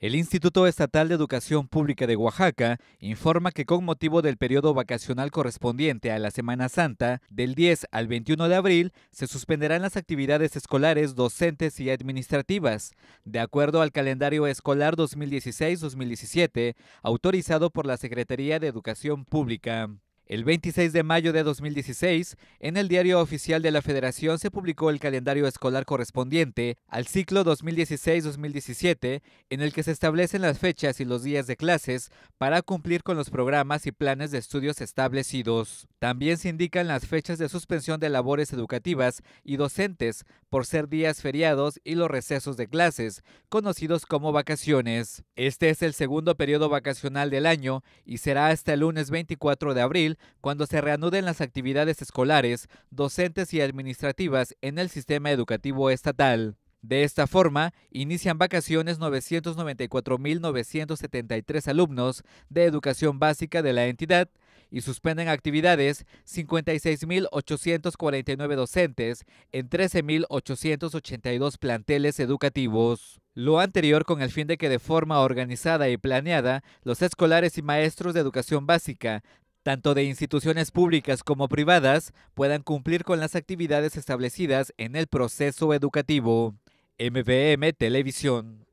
El Instituto Estatal de Educación Pública de Oaxaca informa que con motivo del periodo vacacional correspondiente a la Semana Santa, del 10 al 21 de abril, se suspenderán las actividades escolares, docentes y administrativas, de acuerdo al calendario escolar 2016-2017, autorizado por la Secretaría de Educación Pública. El 26 de mayo de 2016, en el Diario Oficial de la Federación se publicó el calendario escolar correspondiente al ciclo 2016-2017, en el que se establecen las fechas y los días de clases para cumplir con los programas y planes de estudios establecidos. También se indican las fechas de suspensión de labores educativas y docentes por ser días feriados y los recesos de clases, conocidos como vacaciones. Este es el segundo periodo vacacional del año y será hasta el lunes 24 de abril cuando se reanuden las actividades escolares, docentes y administrativas en el sistema educativo estatal. De esta forma, inician vacaciones 994.973 alumnos de educación básica de la entidad, y suspenden actividades 56.849 docentes en 13.882 planteles educativos. Lo anterior con el fin de que de forma organizada y planeada los escolares y maestros de educación básica tanto de instituciones públicas como privadas, puedan cumplir con las actividades establecidas en el proceso educativo. MVM Televisión.